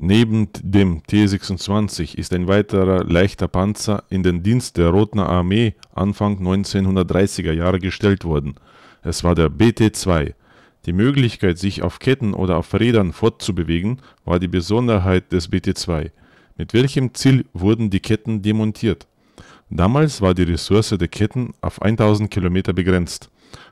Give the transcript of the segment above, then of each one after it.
Neben dem T-26 ist ein weiterer leichter Panzer in den Dienst der Roten Armee Anfang 1930er Jahre gestellt worden. Es war der BT-2. Die Möglichkeit, sich auf Ketten oder auf Rädern fortzubewegen, war die Besonderheit des BT-2. Mit welchem Ziel wurden die Ketten demontiert? Damals war die Ressource der Ketten auf 1000 Kilometer begrenzt.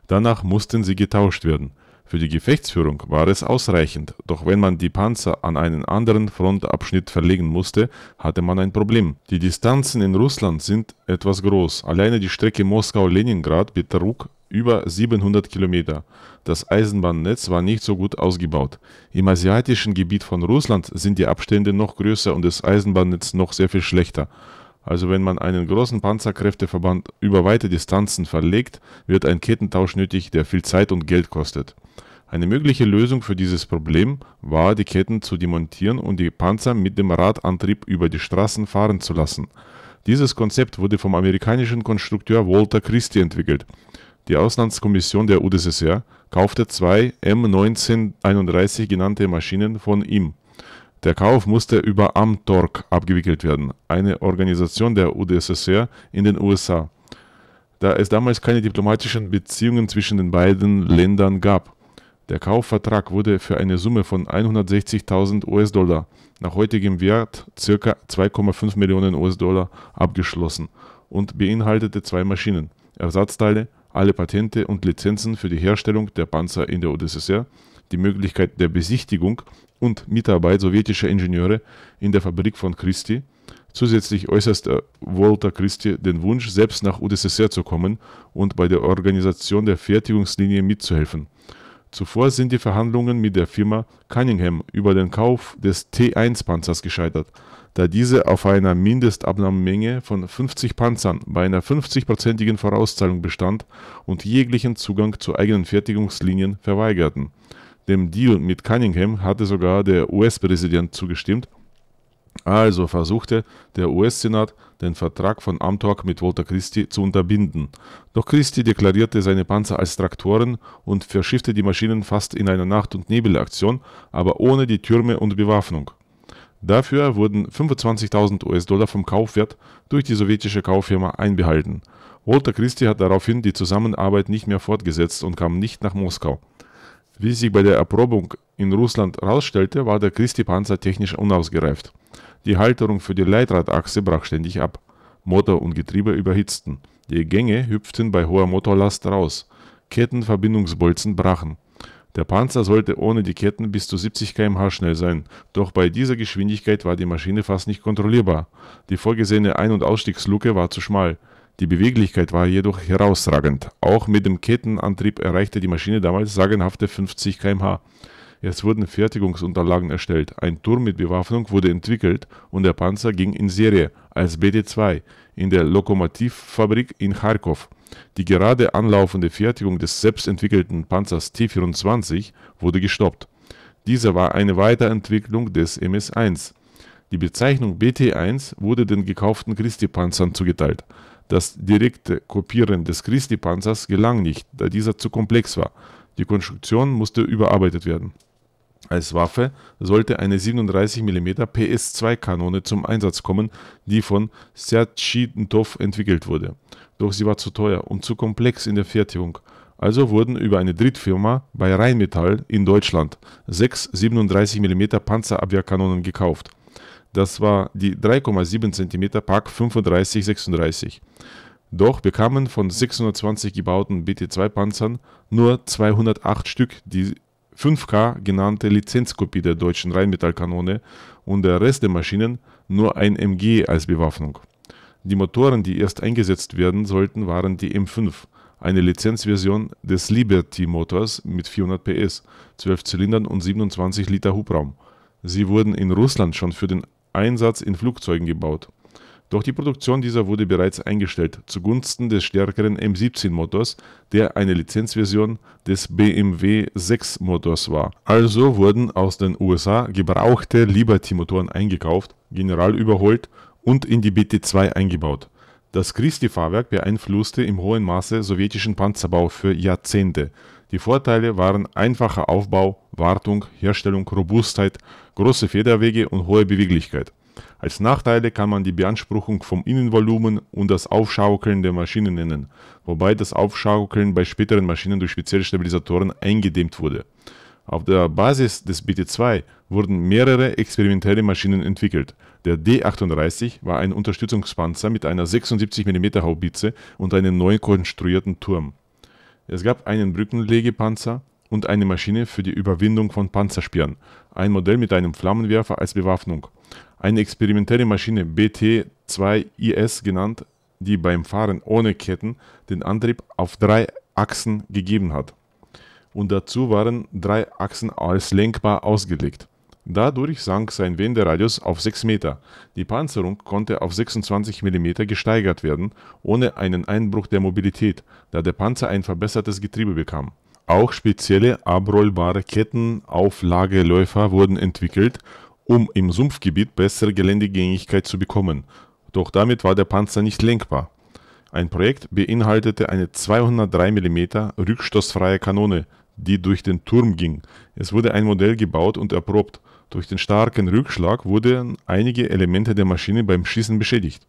Danach mussten sie getauscht werden. Für die Gefechtsführung war es ausreichend, doch wenn man die Panzer an einen anderen Frontabschnitt verlegen musste, hatte man ein Problem. Die Distanzen in Russland sind etwas groß. Alleine die Strecke Moskau-Leningrad betrug über 700 Kilometer. Das Eisenbahnnetz war nicht so gut ausgebaut. Im asiatischen Gebiet von Russland sind die Abstände noch größer und das Eisenbahnnetz noch sehr viel schlechter. Also wenn man einen großen Panzerkräfteverband über weite Distanzen verlegt, wird ein Kettentausch nötig, der viel Zeit und Geld kostet. Eine mögliche Lösung für dieses Problem war, die Ketten zu demontieren und die Panzer mit dem Radantrieb über die Straßen fahren zu lassen. Dieses Konzept wurde vom amerikanischen Konstrukteur Walter Christie entwickelt. Die Auslandskommission der UdSSR kaufte zwei M1931 genannte Maschinen von ihm. Der Kauf musste über Amtorg abgewickelt werden, eine Organisation der UdSSR in den USA, da es damals keine diplomatischen Beziehungen zwischen den beiden Ländern gab. Der Kaufvertrag wurde für eine Summe von 160.000 US-Dollar, nach heutigem Wert ca. 2,5 Millionen US-Dollar, abgeschlossen und beinhaltete zwei Maschinen, Ersatzteile, alle Patente und Lizenzen für die Herstellung der Panzer in der UdSSR die Möglichkeit der Besichtigung und Mitarbeit sowjetischer Ingenieure in der Fabrik von Christie. Zusätzlich äußerste äh, Walter Christie den Wunsch, selbst nach UdSSR zu kommen und bei der Organisation der Fertigungslinie mitzuhelfen. Zuvor sind die Verhandlungen mit der Firma Cunningham über den Kauf des T1-Panzers gescheitert, da diese auf einer Mindestabnahmemenge von 50 Panzern bei einer 50-prozentigen Vorauszahlung bestand und jeglichen Zugang zu eigenen Fertigungslinien verweigerten. Dem Deal mit Cunningham hatte sogar der US-Präsident zugestimmt. Also versuchte der US-Senat, den Vertrag von Amtrak mit Walter Christie zu unterbinden. Doch Christie deklarierte seine Panzer als Traktoren und verschiffte die Maschinen fast in einer Nacht- und Nebelaktion, aber ohne die Türme und Bewaffnung. Dafür wurden 25.000 US-Dollar vom Kaufwert durch die sowjetische Kauffirma einbehalten. Walter Christie hat daraufhin die Zusammenarbeit nicht mehr fortgesetzt und kam nicht nach Moskau. Wie sich bei der Erprobung in Russland herausstellte, war der Christi-Panzer technisch unausgereift. Die Halterung für die Leitradachse brach ständig ab. Motor und Getriebe überhitzten. Die Gänge hüpften bei hoher Motorlast raus. Kettenverbindungsbolzen brachen. Der Panzer sollte ohne die Ketten bis zu 70 km/h schnell sein, doch bei dieser Geschwindigkeit war die Maschine fast nicht kontrollierbar. Die vorgesehene Ein- und Ausstiegsluke war zu schmal. Die Beweglichkeit war jedoch herausragend. Auch mit dem Kettenantrieb erreichte die Maschine damals sagenhafte 50 km/h. Es wurden Fertigungsunterlagen erstellt, ein Turm mit Bewaffnung wurde entwickelt und der Panzer ging in Serie als BT-2 in der Lokomotivfabrik in Kharkov. Die gerade anlaufende Fertigung des selbstentwickelten Panzers T-24 wurde gestoppt. Dieser war eine Weiterentwicklung des MS-1. Die Bezeichnung BT-1 wurde den gekauften Christi-Panzern zugeteilt. Das direkte Kopieren des Christie-Panzers gelang nicht, da dieser zu komplex war. Die Konstruktion musste überarbeitet werden. Als Waffe sollte eine 37 mm PS2-Kanone zum Einsatz kommen, die von Sertschidentov entwickelt wurde. Doch sie war zu teuer und zu komplex in der Fertigung. Also wurden über eine Drittfirma bei Rheinmetall in Deutschland sechs 37 mm Panzerabwehrkanonen gekauft. Das war die 3,7 cm Pak 3536. Doch bekamen von 620 gebauten BT-2-Panzern nur 208 Stück die 5K genannte Lizenzkopie der deutschen Rheinmetallkanone und der Rest der Maschinen nur ein MG als Bewaffnung. Die Motoren, die erst eingesetzt werden sollten, waren die M5, eine Lizenzversion des Liberty-Motors mit 400 PS, 12 Zylindern und 27 Liter Hubraum. Sie wurden in Russland schon für den Einsatz in Flugzeugen gebaut. Doch die Produktion dieser wurde bereits eingestellt zugunsten des stärkeren M17-Motors, der eine Lizenzversion des BMW 6-Motors war. Also wurden aus den USA gebrauchte Liberty-Motoren eingekauft, general überholt und in die BT2 eingebaut. Das Christi-Fahrwerk beeinflusste im hohen Maße sowjetischen Panzerbau für Jahrzehnte. Die Vorteile waren einfacher Aufbau Wartung, Herstellung, Robustheit, große Federwege und hohe Beweglichkeit. Als Nachteile kann man die Beanspruchung vom Innenvolumen und das Aufschaukeln der Maschine nennen, wobei das Aufschaukeln bei späteren Maschinen durch spezielle Stabilisatoren eingedämmt wurde. Auf der Basis des BT2 wurden mehrere experimentelle Maschinen entwickelt. Der D38 war ein Unterstützungspanzer mit einer 76 mm Haubitze und einem neu konstruierten Turm. Es gab einen Brückenlegepanzer, und eine Maschine für die Überwindung von Panzersperren, ein Modell mit einem Flammenwerfer als Bewaffnung. Eine experimentelle Maschine BT-2IS genannt, die beim Fahren ohne Ketten den Antrieb auf drei Achsen gegeben hat. Und dazu waren drei Achsen als lenkbar ausgelegt. Dadurch sank sein Wenderadius auf 6 Meter. Die Panzerung konnte auf 26 mm gesteigert werden, ohne einen Einbruch der Mobilität, da der Panzer ein verbessertes Getriebe bekam. Auch spezielle abrollbare Kettenauflageläufer wurden entwickelt, um im Sumpfgebiet bessere Geländegängigkeit zu bekommen, doch damit war der Panzer nicht lenkbar. Ein Projekt beinhaltete eine 203 mm rückstoßfreie Kanone, die durch den Turm ging. Es wurde ein Modell gebaut und erprobt. Durch den starken Rückschlag wurden einige Elemente der Maschine beim Schießen beschädigt.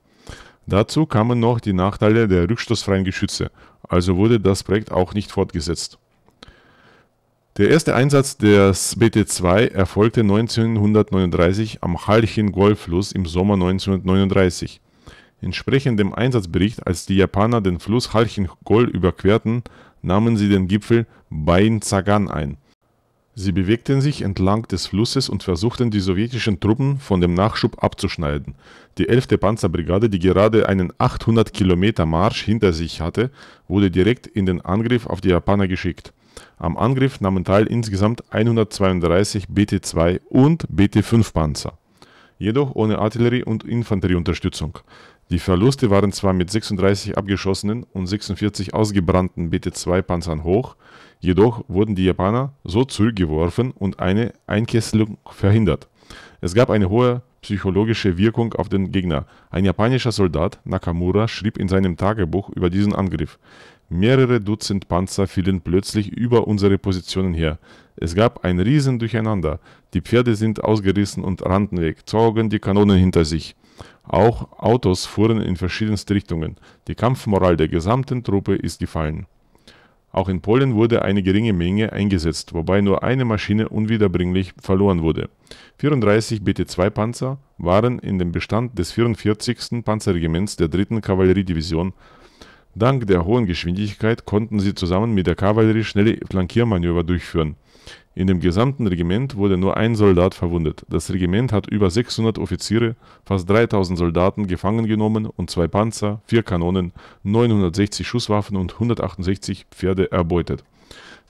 Dazu kamen noch die Nachteile der rückstoßfreien Geschütze, also wurde das Projekt auch nicht fortgesetzt. Der erste Einsatz des BT-2 erfolgte 1939 am Halchin-Golfluss im Sommer 1939. Entsprechend dem Einsatzbericht, als die Japaner den Fluss Halchin-Gol überquerten, nahmen sie den Gipfel Bain-Zagan ein. Sie bewegten sich entlang des Flusses und versuchten die sowjetischen Truppen von dem Nachschub abzuschneiden. Die 11. Panzerbrigade, die gerade einen 800 Kilometer Marsch hinter sich hatte, wurde direkt in den Angriff auf die Japaner geschickt. Am Angriff nahmen teil insgesamt 132 BT-2 und BT-5-Panzer, jedoch ohne Artillerie- und Infanterieunterstützung. Die Verluste waren zwar mit 36 abgeschossenen und 46 ausgebrannten BT-2-Panzern hoch, jedoch wurden die Japaner so zurückgeworfen und eine Einkesselung verhindert. Es gab eine hohe psychologische Wirkung auf den Gegner. Ein japanischer Soldat, Nakamura, schrieb in seinem Tagebuch über diesen Angriff. Mehrere Dutzend Panzer fielen plötzlich über unsere Positionen her. Es gab ein Riesendurcheinander. Die Pferde sind ausgerissen und rannten weg, zogen die Kanonen hinter sich. Auch Autos fuhren in verschiedenste Richtungen. Die Kampfmoral der gesamten Truppe ist gefallen. Auch in Polen wurde eine geringe Menge eingesetzt, wobei nur eine Maschine unwiederbringlich verloren wurde. 34 BT-2-Panzer waren in dem Bestand des 44. Panzerregiments der 3. Kavalleriedivision Dank der hohen Geschwindigkeit konnten sie zusammen mit der Kavallerie schnelle Flankiermanöver durchführen. In dem gesamten Regiment wurde nur ein Soldat verwundet. Das Regiment hat über 600 Offiziere, fast 3000 Soldaten gefangen genommen und zwei Panzer, vier Kanonen, 960 Schusswaffen und 168 Pferde erbeutet.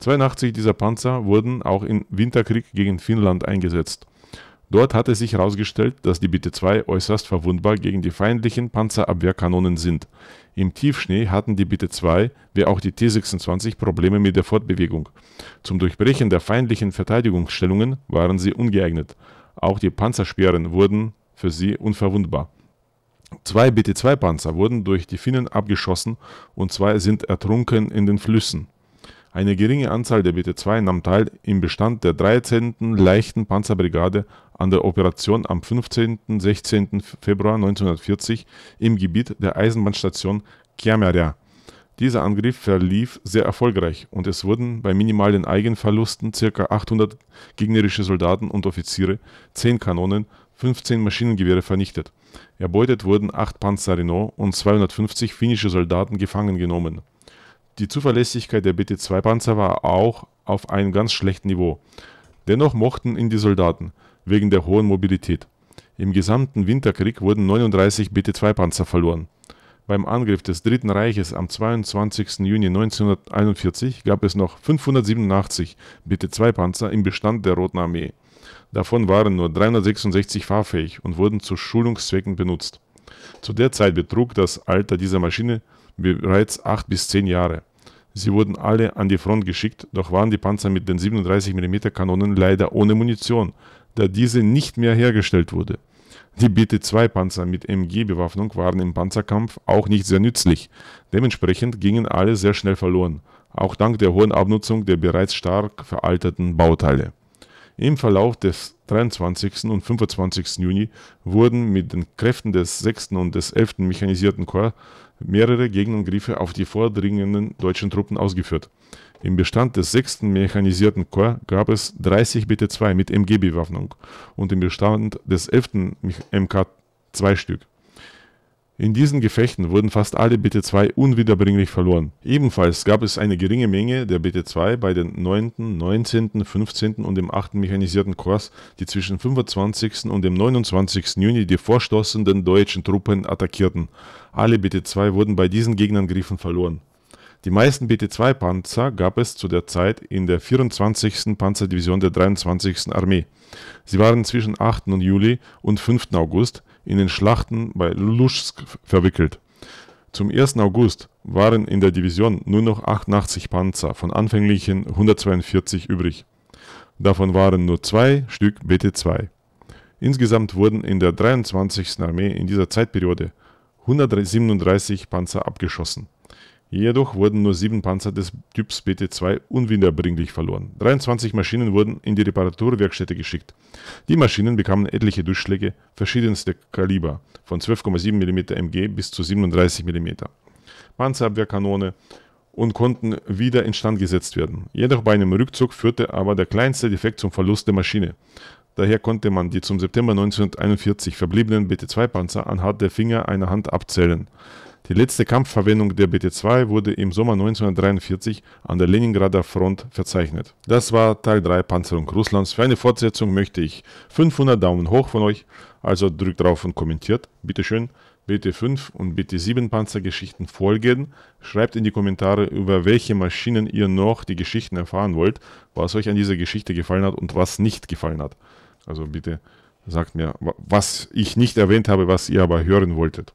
82 dieser Panzer wurden auch im Winterkrieg gegen Finnland eingesetzt. Dort hatte sich herausgestellt, dass die Bitte 2 äußerst verwundbar gegen die feindlichen Panzerabwehrkanonen sind. Im Tiefschnee hatten die Bitte 2 wie auch die T-26 Probleme mit der Fortbewegung. Zum Durchbrechen der feindlichen Verteidigungsstellungen waren sie ungeeignet. Auch die Panzersperren wurden für sie unverwundbar. Zwei BT-2-Panzer wurden durch die Finnen abgeschossen und zwei sind ertrunken in den Flüssen. Eine geringe Anzahl der BT-2 nahm teil im Bestand der 13. Leichten Panzerbrigade an der Operation am 15.-16. Februar 1940 im Gebiet der Eisenbahnstation Chiameria. Dieser Angriff verlief sehr erfolgreich und es wurden bei minimalen Eigenverlusten ca. 800 gegnerische Soldaten und Offiziere, 10 Kanonen, 15 Maschinengewehre vernichtet. Erbeutet wurden 8 Panzer Renault und 250 finnische Soldaten gefangen genommen die Zuverlässigkeit der BT-2-Panzer war auch auf einem ganz schlechten Niveau. Dennoch mochten ihn die Soldaten, wegen der hohen Mobilität. Im gesamten Winterkrieg wurden 39 BT-2-Panzer verloren. Beim Angriff des Dritten Reiches am 22. Juni 1941 gab es noch 587 BT-2-Panzer im Bestand der Roten Armee. Davon waren nur 366 fahrfähig und wurden zu Schulungszwecken benutzt. Zu der Zeit betrug das Alter dieser Maschine bereits 8 bis 10 Jahre. Sie wurden alle an die Front geschickt, doch waren die Panzer mit den 37 mm Kanonen leider ohne Munition, da diese nicht mehr hergestellt wurde. Die BT-2-Panzer mit MG-Bewaffnung waren im Panzerkampf auch nicht sehr nützlich. Dementsprechend gingen alle sehr schnell verloren, auch dank der hohen Abnutzung der bereits stark veralteten Bauteile. Im Verlauf des 23. und 25. Juni wurden mit den Kräften des 6. und des 11. Mechanisierten Korps mehrere Gegenangriffe auf die vordringenden deutschen Truppen ausgeführt. Im Bestand des 6. Mechanisierten Korps gab es 30 BT-2 mit MG-Bewaffnung und im Bestand des 11. MK zwei Stück. In diesen Gefechten wurden fast alle BT2 unwiederbringlich verloren. Ebenfalls gab es eine geringe Menge der BT2 bei den 9., 19., 15. und dem 8. Mechanisierten Korps, die zwischen 25. und dem 29. Juni die vorstoßenden deutschen Truppen attackierten. Alle BT2 wurden bei diesen Gegenangriffen verloren. Die meisten BT-2-Panzer gab es zu der Zeit in der 24. Panzerdivision der 23. Armee. Sie waren zwischen 8. Juli und 5. August in den Schlachten bei Luschsk verwickelt. Zum 1. August waren in der Division nur noch 88 Panzer von anfänglichen 142 übrig. Davon waren nur zwei Stück BT-2. Insgesamt wurden in der 23. Armee in dieser Zeitperiode 137 Panzer abgeschossen. Jedoch wurden nur sieben Panzer des Typs BT-2 unwiederbringlich verloren. 23 Maschinen wurden in die Reparaturwerkstätte geschickt. Die Maschinen bekamen etliche Durchschläge verschiedenster Kaliber, von 12,7 mm MG bis zu 37 mm. Panzerabwehrkanone und konnten wieder instand gesetzt werden. Jedoch bei einem Rückzug führte aber der kleinste Defekt zum Verlust der Maschine. Daher konnte man die zum September 1941 verbliebenen BT-2-Panzer anhand der Finger einer Hand abzählen. Die letzte Kampfverwendung der BT-2 wurde im Sommer 1943 an der Leningrader Front verzeichnet. Das war Teil 3 Panzerung Russlands. Für eine Fortsetzung möchte ich 500 Daumen hoch von euch, also drückt drauf und kommentiert. Bitte schön, BT5 und BT7 Panzergeschichten folgen. Schreibt in die Kommentare, über welche Maschinen ihr noch die Geschichten erfahren wollt, was euch an dieser Geschichte gefallen hat und was nicht gefallen hat. Also bitte sagt mir, was ich nicht erwähnt habe, was ihr aber hören wolltet.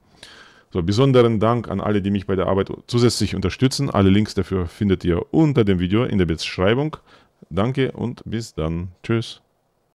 So, besonderen Dank an alle, die mich bei der Arbeit zusätzlich unterstützen. Alle Links dafür findet ihr unter dem Video in der Beschreibung. Danke und bis dann. Tschüss.